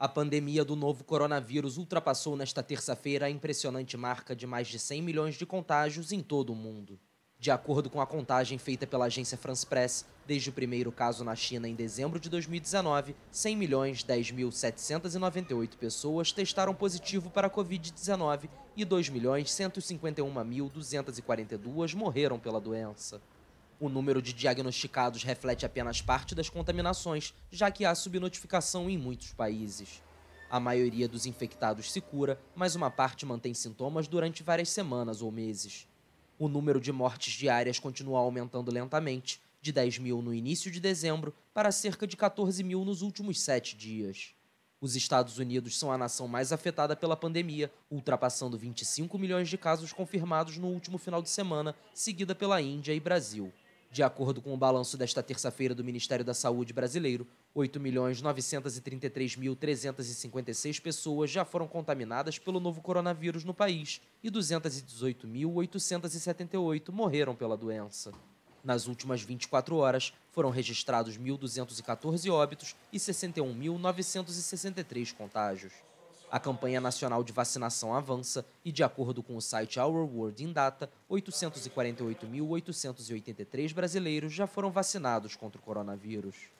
A pandemia do novo coronavírus ultrapassou nesta terça-feira a impressionante marca de mais de 100 milhões de contágios em todo o mundo. De acordo com a contagem feita pela agência France Press, desde o primeiro caso na China em dezembro de 2019, 100 milhões 10.798 pessoas testaram positivo para a Covid-19 e 2 milhões 151.242 morreram pela doença. O número de diagnosticados reflete apenas parte das contaminações, já que há subnotificação em muitos países. A maioria dos infectados se cura, mas uma parte mantém sintomas durante várias semanas ou meses. O número de mortes diárias continua aumentando lentamente, de 10 mil no início de dezembro para cerca de 14 mil nos últimos sete dias. Os Estados Unidos são a nação mais afetada pela pandemia, ultrapassando 25 milhões de casos confirmados no último final de semana, seguida pela Índia e Brasil. De acordo com o balanço desta terça-feira do Ministério da Saúde brasileiro, 8.933.356 pessoas já foram contaminadas pelo novo coronavírus no país e 218.878 morreram pela doença. Nas últimas 24 horas, foram registrados 1.214 óbitos e 61.963 contágios. A campanha nacional de vacinação avança e, de acordo com o site Our World in Data, 848.883 brasileiros já foram vacinados contra o coronavírus.